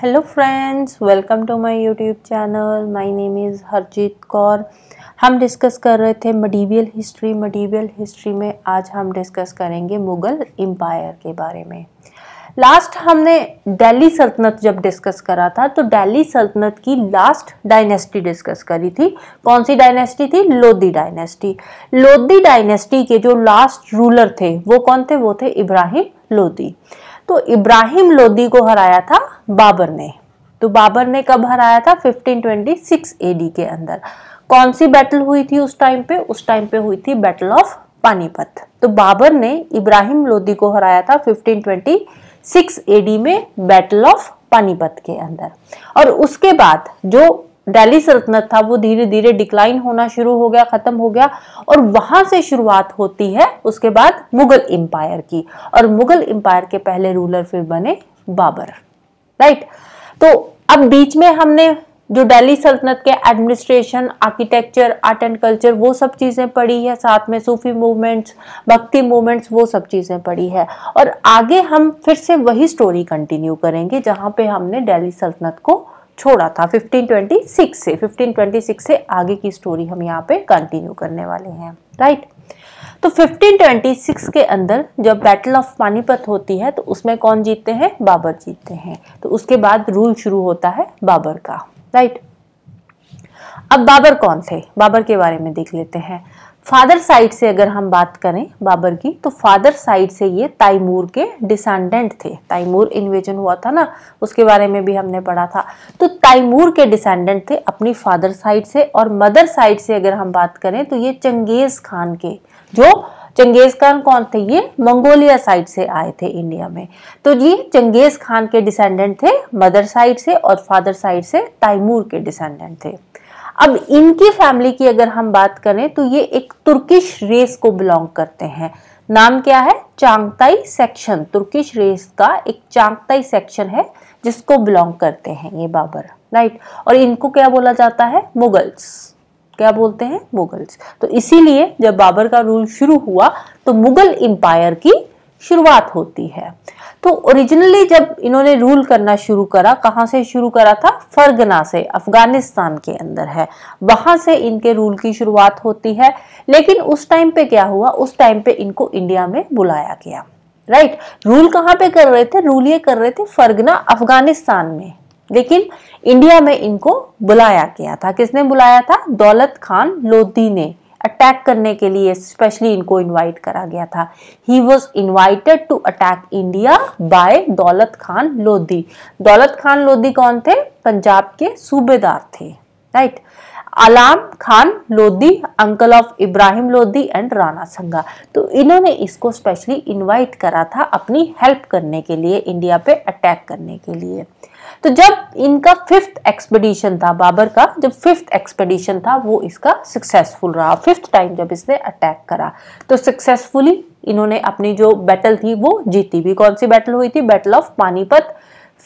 Hello friends welcome to my YouTube channel my name is Harjeet Kaur हम discuss कर रहे थे मडीवियल हिस्ट्री मडीवियल हिस्ट्री में आज हम डिस्कस करेंगे मुग़ल एम्पायर के बारे में लास्ट हमने दिल्ली सल्तनत जब डिस्कस करा था तो दिल्ली सल्तनत की लास्ट डायनेस्टी डिस्कस करी थी कौन सी डायनेस्टी थी लोधी डायनेस्टी लोधी डायनेस्टी के जो लास्ट रूलर थे वो कौन थे वो थे इब्राहिम लोधी तो इब्राहिम लोदी को हराया था बाबर ने तो बाबर ने कब हराया था 1526 एडी के अंदर कौन सी बैटल हुई थी उस टाइम पे उस टाइम पे हुई थी बैटल ऑफ पानीपत तो बाबर ने इब्राहिम लोदी को हराया था 1526 एडी में बैटल ऑफ पानीपत के अंदर और उसके बाद जो डेली सल्तनत था वो धीरे धीरे डिक्लाइन होना शुरू हो गया ख़त्म हो गया और वहां से शुरुआत होती है उसके बाद मुग़ल एम्पायर की और मुग़ल एम्पायर के पहले रूलर फिर बने बाबर राइट तो अब बीच में हमने जो दिल्ली सल्तनत के administration architecture art and culture वो सब चीज़ें पढ़ी है साथ में सूफी मूवमेंट्स भक्ति मूवमेंट्स वो सब चीज़ें पढ़ी है और आगे हम फिर से वही स्टोरी कंटिन्यू करेंगे जहाँ पे हमने दिल्ली सल्तनत को छोड़ा था 1526 से 1526 से आगे की स्टोरी हम यहाँ पे कंटिन्यू करने वाले हैं राइट तो 1526 के अंदर जब बैटल ऑफ पानीपत होती है तो उसमें कौन जीतते हैं बाबर जीतते हैं तो उसके बाद रूल शुरू होता है बाबर का राइट अब बाबर कौन थे बाबर के बारे में देख लेते हैं फादर साइड से अगर हम बात करें बाबर की तो फादर साइड से ये ताइमूर के डिसेंडेंट थे ताइमूर इन्वेजन हुआ था ना उसके बारे में भी हमने पढ़ा था तो ताइमूर के डिसेंडेंट थे अपनी फादर साइड से और मदर साइड से अगर हम बात करें तो ये चंगेज खान के जो चंगेज खान कौन थे ये मंगोलिया साइड से आए थे इंडिया में तो ये चंगेज खान के डिसेंडेंट थे मदर साइड से और फादर साइड से ताइमूर के डिसेंडेंट थे अब इनकी फैमिली की अगर हम बात करें तो ये एक तुर्किश रेस को बिलोंग करते हैं नाम क्या है चांगताई सेक्शन तुर्किश रेस का एक चांगताई सेक्शन है जिसको बिलोंग करते हैं ये बाबर राइट और इनको क्या बोला जाता है मुगल्स क्या बोलते हैं मुगल्स तो इसीलिए जब बाबर का रूल शुरू हुआ तो मुगल एम्पायर की शुरुआत होती है तो ओरिजिनली जब इन्होंने रूल करना शुरू करा कहाँ से शुरू करा था फरगना से अफगानिस्तान के अंदर है वहां से इनके रूल की शुरुआत होती है लेकिन उस टाइम पे क्या हुआ उस टाइम पे इनको इंडिया में बुलाया गया राइट right? रूल कहाँ पे कर रहे थे रूल ये कर रहे थे फरगना अफगानिस्तान में लेकिन इंडिया में इनको बुलाया गया था किसने बुलाया था दौलत खान लोधी ने अटैक करने के लिए स्पेशली इनको इनवाइट करा गया था he was invited to attack India by Daulat Khan Lodhi दौलत खान लोधी कौन थे पंजाब के सूबेदार थे right Alam Khan Lodhi uncle of Ibrahim Lodhi and Rana Sanga तो इन्होंने इसको स्पेशली इनवाइट करा था अपनी हेल्प करने के लिए इंडिया पे अटैक करने के लिए तो जब इनका फिफ्थ एक्सपेडिशन था बाबर का जब फिफ्थ एक्सपेडिशन था वो इसका सक्सेसफुल रहा फिफ्थ टाइम जब इसने अटैक करा तो सक्सेसफुली इन्होंने अपनी जो बैटल थी वो जीती भी कौन सी बैटल हुई थी बैटल ऑफ पानीपत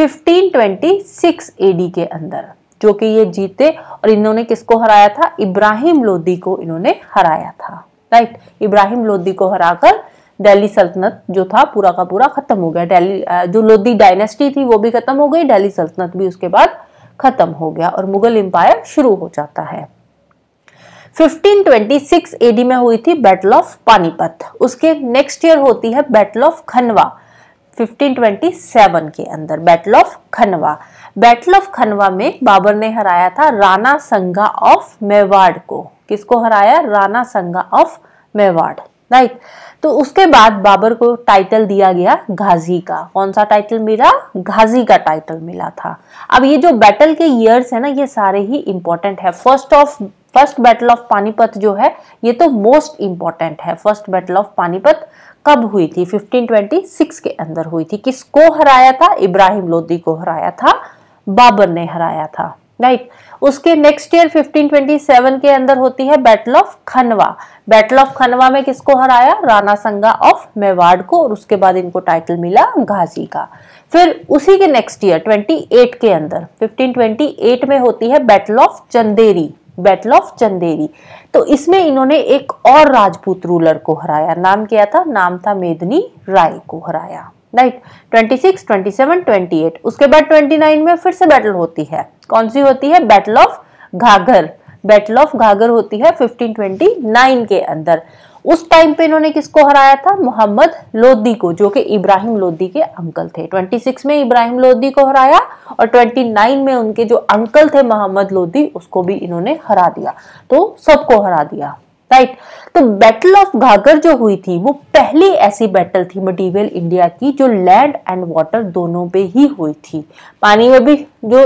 1526 एडी के अंदर जो कि ये जीते और इन्होंने किसको हराया था इब्राहिम लोदी को इन्होंने हराया था राइट इब्राहिम लोदी को हराकर दिल्ली सल्तनत जो था पूरा का पूरा खत्म हो गया दिल्ली जो लोधी डायनेस्टी थी वो भी खत्म हो गई दिल्ली सल्तनत भी उसके बाद खत्म हो गया और मुगल एम्पायर शुरू हो जाता है 1526 एडी में हुई थी बैटल ऑफ पानीपत उसके नेक्स्ट ईयर होती है बैटल ऑफ खनवा 1527 के अंदर battle of Khanwa battle of Khanwa में बाबर ने हराया था राणा संगा ऑफ मेवाड़ को किसको हराया राणा संगा ऑफ मेवाड़ राइट right. तो उसके बाद बाबर को टाइटल दिया गया घाजी का कौन सा टाइटल मिला घाजी का टाइटल मिला था अब ये जो बैटल के ईयर्स है ना ये सारे ही इंपॉर्टेंट है first of first battle of Panipat जो है ये तो मोस्ट इंपॉर्टेंट है फर्स्ट बैटल ऑफ पानीपत कब हुई थी 1526 के अंदर हुई थी किसको हराया था इब्राहिम लोदी को हराया था बाबर ने हराया था राइट उसके नेक्स्ट ईयर 1527 के अंदर होती है battle of Khanwa battle of Khanwa में किसको हराया राणा संगा ऑफ मेवाड़ को और उसके बाद इनको टाइटल मिला घाजी का फिर उसी के नेक्स्ट ईयर 28 के अंदर 1528 में होती है battle of Chanderi battle of Chanderi तो इसमें इन्होंने एक और राजपूत रूलर को हराया नाम क्या था नाम था मेदनी राय को हराया राइट 26, 27, 28 उसके बाद 29 में फिर से बैटल होती है कौन सी होती है battle of Ghaghra battle of Ghaghra होती है 1529 के अंदर उस टाइम पे इन्होंने किसको हराया था मोहम्मद लोदी को जो कि इब्राहिम लोदी के अंकल थे 26 में इब्राहिम लोदी को हराया और 29 में उनके जो अंकल थे मोहम्मद लोदी उसको भी इन्होंने हरा दिया तो सबको हरा दिया राइट तो बैटल ऑफ घाघर जो हुई थी वो पहली ऐसी बैटल थी मटीरियल इंडिया की जो लैंड एंड वाटर दोनों पे ही हुई थी पानी में भी जो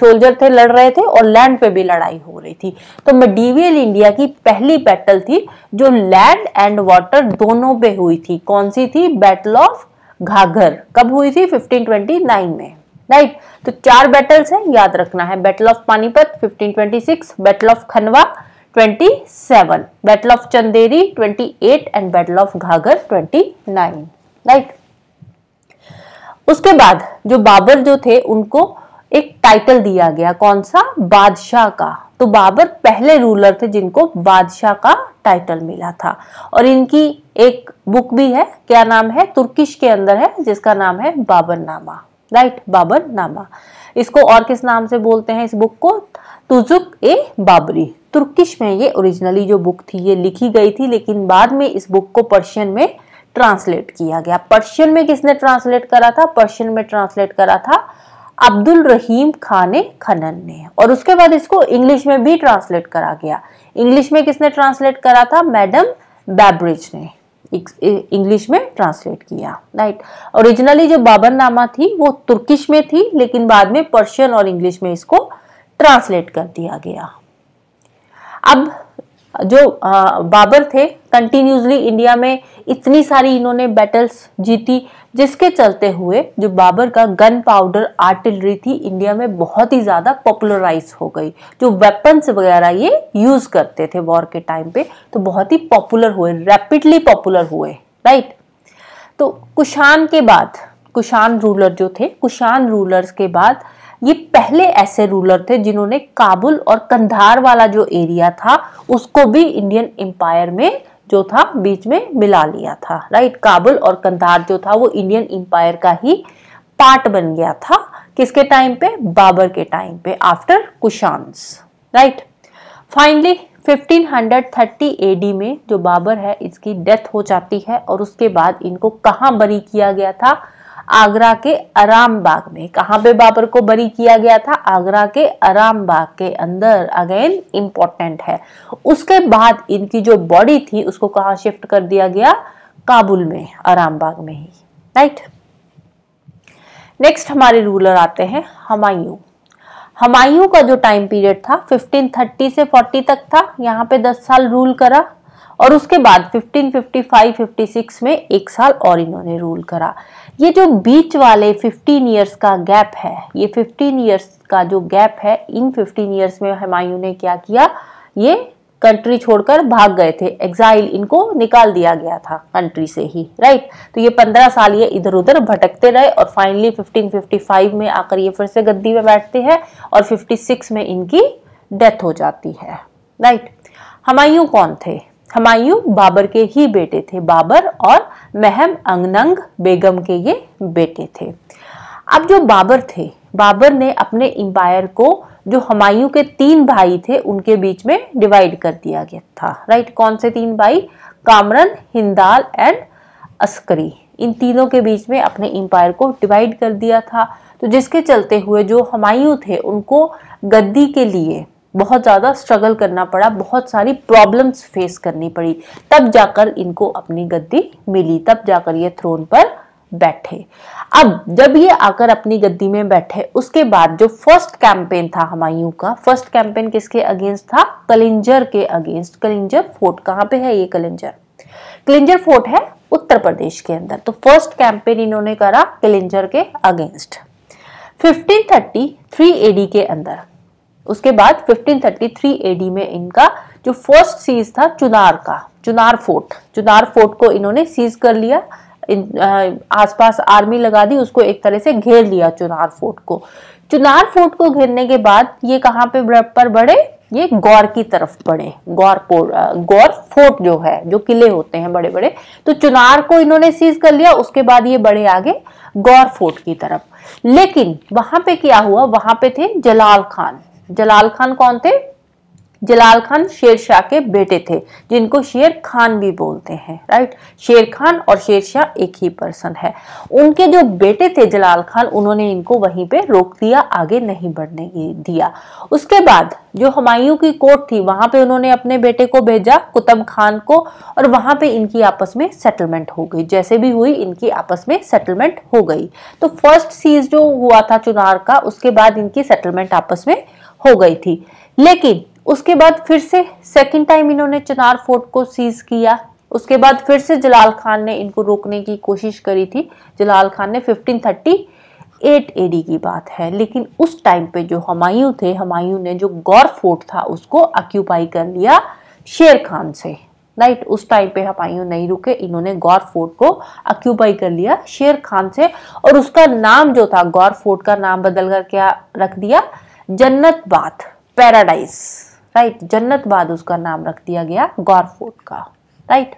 सोल्जर थे लड़ रहे थे और लैंड पे भी लड़ाई हो रही थी तो मडीवियल इंडिया की पहली बैटल थी जो लैंड एंड वाटर दोनों पे हुई थी कौन सी थी बैटल ऑफ घाघर कब हुई थी 1529 में राइट तो चार बैटल्स हैं याद रखना है battle of Panipat 1526 battle of Khanwa 27 battle of Chanderi 28 and battle of Ghaghra 29 right right? उसके बाद जो बाबर जो थे उनको एक टाइटल दिया गया कौन सा बादशाह का तो बाबर पहले रूलर थे जिनको बादशाह का टाइटल मिला था और इनकी एक बुक भी है क्या नाम है तुर्किश के अंदर है जिसका नाम है बाबर नामा राइट बाबर नामा इसको और किस नाम से बोलते हैं इस बुक को तुजुक ए बाबरी तुर्किश में ये ओरिजिनली जो बुक थी ये लिखी गई थी लेकिन बाद में इस बुक को पर्शियन में ट्रांसलेट किया गया पर्शियन में किसने ट्रांसलेट करा था पर्शियन में ट्रांसलेट करा था अब्दुल रहीम खान खनन ने और उसके बाद इसको इंग्लिश में भी ट्रांसलेट करा गया इंग्लिश में किसने ट्रांसलेट करा था मैडम बैबरिज ने इंग्लिश में ट्रांसलेट किया राइट ओरिजिनली जो बाबरनामा थी वो तुर्किश में थी लेकिन बाद में पर्शियन और इंग्लिश में इसको ट्रांसलेट कर दिया गया अब जो बाबर थे कंटिन्यूसली इंडिया में इतनी सारी इन्होंने बैटल्स जीती जिसके चलते हुए जो बाबर का गन पाउडर आर्टिलरी थी इंडिया में बहुत ही ज़्यादा पॉपुलराइज हो गई जो वेपन्स वगैरह ये यूज़ करते थे वॉर के टाइम पे तो बहुत ही पॉपुलर हुए रैपिडली पॉपुलर हुए राइट तो कुशान के बाद कुशान रूलर जो थे कुशान रूलर्स के बाद ये पहले ऐसे रूलर थे जिन्होंने काबुल और कंधार वाला जो एरिया था उसको भी इंडियन एम्पायर में जो था बीच में मिला लिया था राइट काबुल और कंधार जो था वो इंडियन एम्पायर का ही पार्ट बन गया था किसके टाइम पे बाबर के टाइम पे after Kushans right finally 1530 AD में जो बाबर है इसकी डेथ हो जाती है और उसके बाद इनको कहाँ बरी किया गया था आगरा के आराम बाग में कहा पे बाबर को बरी किया गया था आगरा के आराम बाग के अंदर अगेन इंपॉर्टेंट है उसके बाद इनकी जो बॉडी थी उसको कहां शिफ्ट कर दिया गया काबुल में आराम बाग में ही राइट नेक्स्ट हमारे रूलर आते हैं हमायूं हमायूं का जो टाइम पीरियड था 1530 से 40 तक था यहाँ पे 10 साल रूल करा और उसके बाद 1555 56 में एक साल और इन्होंने रूल करा ये जो बीच वाले 15 इयर्स का गैप है ये 15 इयर्स का जो गैप है इन 15 इयर्स में हमायू ने क्या किया ये कंट्री छोड़कर भाग गए थे एग्जाइल इनको निकाल दिया गया था कंट्री से ही राइट तो ये पंद्रह साल ये इधर उधर भटकते रहे और फाइनली 1555 में आकर ये फिर से गद्दी में बैठते हैं और 56 में इनकी डेथ हो जाती है राइट हमायूं कौन थे हमायूं बाबर के ही बेटे थे बाबर और महम अंगनंग बेगम के ये बेटे थे अब जो बाबर थे बाबर ने अपने एम्पायर को जो हमायूं के तीन भाई थे उनके बीच में डिवाइड कर दिया गया था राइट कौन से तीन भाई कामरन हिंदाल एंड अस्करी इन तीनों के बीच में अपने एम्पायर को डिवाइड कर दिया था तो जिसके चलते हुए जो हमायूं थे उनको गद्दी के लिए बहुत ज़्यादा स्ट्रगल करना पड़ा बहुत सारी प्रॉब्लम्स फेस करनी पड़ी तब जाकर इनको अपनी गद्दी मिली तब जाकर ये थ्रोन पर बैठे अब जब ये आकर अपनी गद्दी में बैठे उसके बाद जो फर्स्ट कैंपेन था हमायूं का फर्स्ट कैंपेन किसके अगेंस्ट था कलिंजर के अगेंस्ट कलिंजर फोर्ट कहाँ पे है ये कलिंजर कलिंजर फोर्ट है उत्तर प्रदेश के अंदर तो फर्स्ट कैंपेन इन्होंने करा कलिंजर के अगेंस्ट 1533 एडी के अंदर उसके बाद 1533 एडी में इनका जो फर्स्ट सीज था चुनार का चुनार फोर्ट चुनार फोर्ट को इन्होंने सीज कर लिया आसपास आर्मी लगा दी उसको एक तरह से घेर लिया चुनार फोर्ट को चुनार फोर्ट को घेरने के बाद ये कहाँ पे पर बढ़े ये गौर की तरफ बढ़े गौर गौर फोर्ट जो है जो किले होते हैं बड़े बड़े तो चुनार को इन्होंने सीज कर लिया उसके बाद ये बड़े आगे गौर फोर्ट की तरफ लेकिन वहां पे क्या हुआ वहां पे थे जलाल खान जलाल खान कौन थे जलाल खान शेर शाह के बेटे थे जिनको शेर खान भी बोलते हैं राइट शेर खान और शेर शाह एक ही पर्सन है उनके जो बेटे थे जलाल खान उन्होंने इनको वहीं पे रोक दिया आगे नहीं बढ़ने दिया उसके बाद जो हमायूं की कोर्ट थी वहां पे उन्होंने अपने बेटे को भेजा कुतब खान को और वहां पे इनकी आपस में सेटलमेंट हो गई जैसे भी हुई इनकी आपस में सेटलमेंट हो गई तो फर्स्ट सीज जो हुआ था चुनार का उसके बाद इनकी सेटलमेंट आपस में हो गई थी लेकिन उसके बाद फिर से सेकंड टाइम इन्होंने चिनार फोर्ट को सीज किया उसके बाद फिर से जलाल खान ने इनको रोकने की कोशिश करी थी जलाल खान ने 1538 एडी की बात है लेकिन उस टाइम पे जो हमायूं थे हमायूं ने जो गौर फोर्ट था उसको अक्यूपाई कर लिया शेर खान से राइट उस टाइम पे हमायूं नहीं रुके इन्होंने गौर फोर्ट को अक्यूपाई कर लिया शेर खान से और उसका नाम जो था गौर फोर्ट का नाम बदल कर क्या रख दिया जन्नत बाथ पैराडाइज राइट जन्नत बाद उसका नाम रख दिया गया गौरफोर्ट का राइट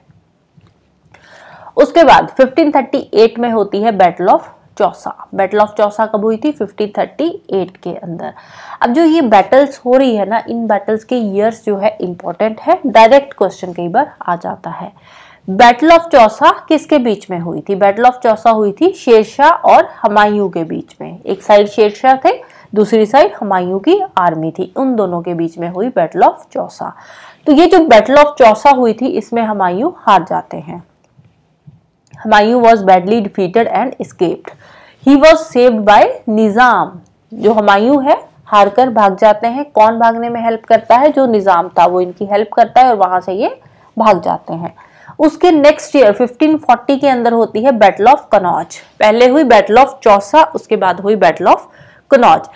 उसके बाद 1538 में होती है battle of Chausa battle of Chausa कब हुई थी 1538 के अंदर अब जो ये बैटल्स हो रही है ना इन बैटल्स के ईयर्स जो है इंपॉर्टेंट है डायरेक्ट क्वेश्चन कई बार आ जाता है बैटल ऑफ चौसा किसके बीच में हुई थी बैटल ऑफ चौसा हुई थी शेरशाह और हमायूं के बीच में एक साइड शेरशाह थे दूसरी साइड हमायूं की आर्मी थी उन दोनों के बीच में हुई बैटल ऑफ चौसा तो ये जो बैटल ऑफ चौसा हुई थी इसमें हमायूं हार जाते हैं Humayun was badly defeated and escaped he was saved by Nizam जो हमायूं है हार कर भाग जाते हैं कौन भागने में हेल्प करता है जो निज़ाम था वो इनकी हेल्प करता है और वहां से ये भाग जाते हैं उसके नेक्स्ट ईयर 1540 के अंदर होती है बैटल ऑफ कनौज पहले हुई बैटल ऑफ चौसा उसके बाद हुई battle of Kannauj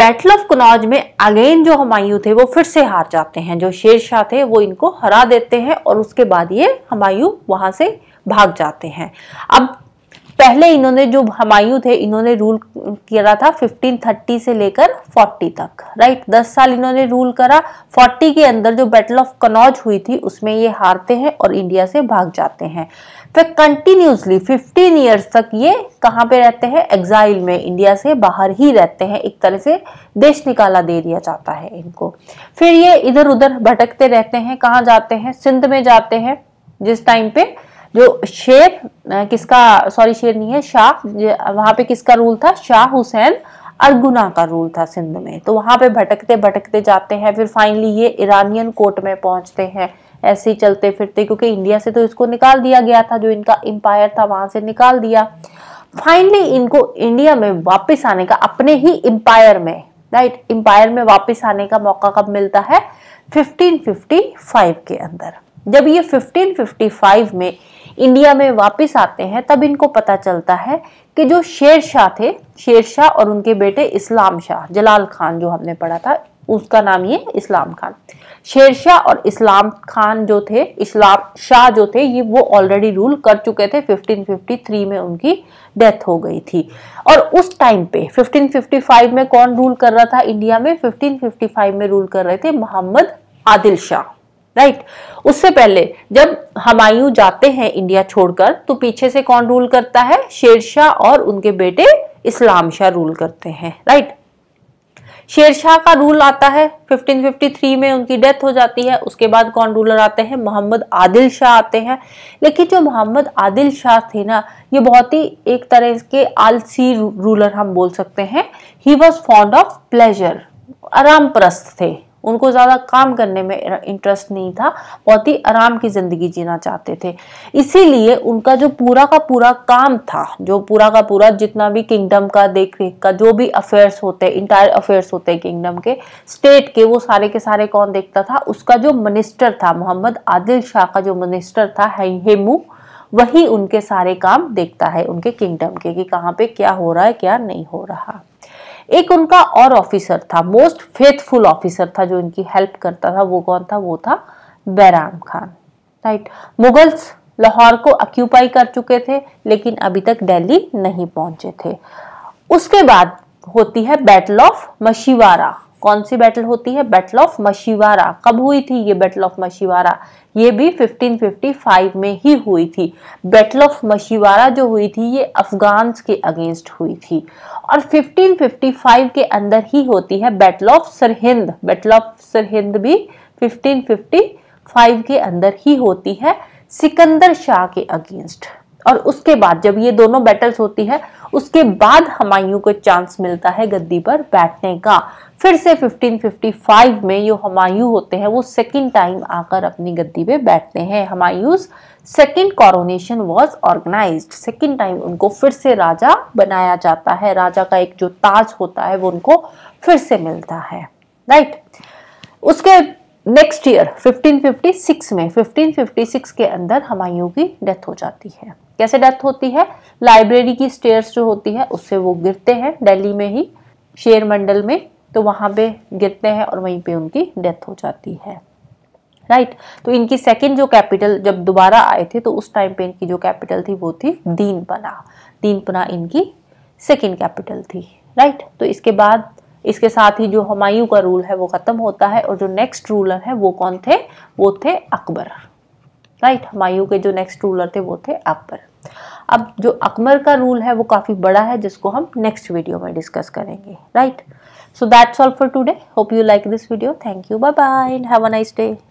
battle of Kannauj में अगेन जो हमायूं थे वो फिर से हार जाते हैं जो शेर शाह थे वो इनको हरा देते हैं और उसके बाद ये हमायूं वहां से भाग जाते हैं अब पहले इन्होंने जो हमायूं थे इन्होंने रूल किया था 1530 से लेकर 40 तक राइट 10 साल इन्होंने रूल करा 40 के अंदर जो बैटल ऑफ कनौज हुई थी उसमें ये हारते हैं और इंडिया से भाग जाते हैं फिर कंटिन्यूसली 15 इयर्स तक ये कहाँ पे रहते हैं एग्जाइल में इंडिया से बाहर ही रहते हैं एक तरह से देश निकाला दे दिया जाता है इनको फिर ये इधर उधर भटकते रहते हैं कहाँ जाते हैं सिंध में जाते हैं जिस टाइम पे जो शेर किसका सॉरी शेर नहीं है शाह वहां पे किसका रूल था शाह हुसैन अरगुना का रूल था सिंध में तो वहां पे भटकते भटकते जाते हैं फिर फाइनली ये ईरानियन कोर्ट में पहुंचते हैं ऐसे ही चलते फिरते क्योंकि इंडिया से तो इसको निकाल दिया गया था जो इनका एम्पायर था वहां से निकाल दिया फाइनली इनको इंडिया में वापस आने का अपने ही एम्पायर में राइट एम्पायर में वापस आने का मौका कब मिलता है 1555 के अंदर जब ये 1555 में इंडिया में वापस आते हैं तब इनको पता चलता है कि जो शेर शाह थे शेर शाह और उनके बेटे इस्लाम शाह जलाल खान जो हमने पढ़ा था उसका नाम ये इस्लाम खान शेर शाह और इस्लाम खान जो थे इस्लाम शाह जो थे ये वो ऑलरेडी रूल कर चुके थे 1553 में उनकी डेथ हो गई थी और उस टाइम पे 1555 में कौन रूल कर रहा था इंडिया में 1555 में रूल कर रहे थे मोहम्मद आदिल शाह राइट उससे पहले जब हमायूं जाते हैं इंडिया छोड़कर तो पीछे से कौन रूल करता है शेरशाह और उनके बेटे इस्लाम शाह रूल करते हैं राइट शेरशाह का रूल आता है 1553 में उनकी डेथ हो जाती है उसके बाद कौन रूलर आते हैं मोहम्मद आदिल शाह आते हैं लेकिन जो मोहम्मद आदिल शाह थे ना ये बहुत ही एक तरह के आलसी रूलर हम बोल सकते हैं he was fond of pleasure आराम प्रस्त थे उनको ज़्यादा काम करने में इंटरेस्ट नहीं था बहुत ही आराम की ज़िंदगी जीना चाहते थे इसीलिए उनका जो पूरा का पूरा काम था जो पूरा का पूरा जितना भी किंगडम का देख रेख का जो भी अफेयर्स होते हैं इंटायर अफेयर्स होते हैं किंगडम के स्टेट के वो सारे के सारे कौन देखता था उसका जो मिनिस्टर था मोहम्मद आदिल शाह का जो मिनिस्टर था हेमू वही उनके सारे काम देखता है उनके किंगडम के कि कहाँ पे क्या हो रहा है क्या नहीं हो रहा एक उनका और ऑफिसर था मोस्ट फेथफुल ऑफिसर था जो इनकी हेल्प करता था वो कौन था वो था बैराम खान राइट मुगल्स लाहौर को अक्यूपाई कर चुके थे लेकिन अभी तक दिल्ली नहीं पहुंचे थे उसके बाद होती है बैटल ऑफ मशीवारा कौन सी बैटल होती है बैटल ऑफ मशीवारा कब हुई थी ये बैटल ऑफ मशीवारा ये भी 1555 में ही हुई थी बैटल ऑफ मशीवारा जो हुई थी ये अफगान्स के अगेंस्ट हुई थी और 1555 के अंदर ही होती है battle of Sirhind battle of Sirhind भी 1555 के अंदर ही होती है सिकंदर शाह के अगेंस्ट और उसके बाद जब ये दोनों बैटल्स होती है उसके बाद हमायूं को चांस मिलता है गद्दी पर बैठने का फिर से 1555 में जो हमायू होते हैं वो सेकंड टाइम आकर अपनी गद्दी पे बैठते हैं Humayun's second coronation was organised second time उनको फिर से राजा बनाया जाता है राजा का एक जो ताज होता है वो उनको फिर से मिलता है राइट उसके नेक्स्ट ईयर 1556 में 1556 के अंदर हुमायूं की डेथ हो जाती है कैसे डेथ होती है लाइब्रेरी की स्टेयर्स जो होती है उससे वो गिरते हैं दिल्ली में ही शेर मंडल में तो वहाँ पे गिरते हैं और वहीं पे उनकी डेथ हो जाती है राइट right? तो इनकी सेकंड जो कैपिटल जब दोबारा आए थे तो उस टाइम पे इनकी जो कैपिटल थी वो थी दीनपना दीनपना इनकी सेकंड कैपिटल थी राइट right? तो इसके बाद इसके साथ ही जो हमायूं का रूल है वो ख़त्म होता है और जो नेक्स्ट रूलर है वो कौन थे वो थे अकबर राइट हमायूं के जो नेक्स्ट रूलर थे वो थे अकबर अब जो अकबर का रूल है वो काफ़ी बड़ा है जिसको हम नेक्स्ट वीडियो में डिस्कस करेंगे right so that's all for today hope you like this video thank you bye bye have a nice day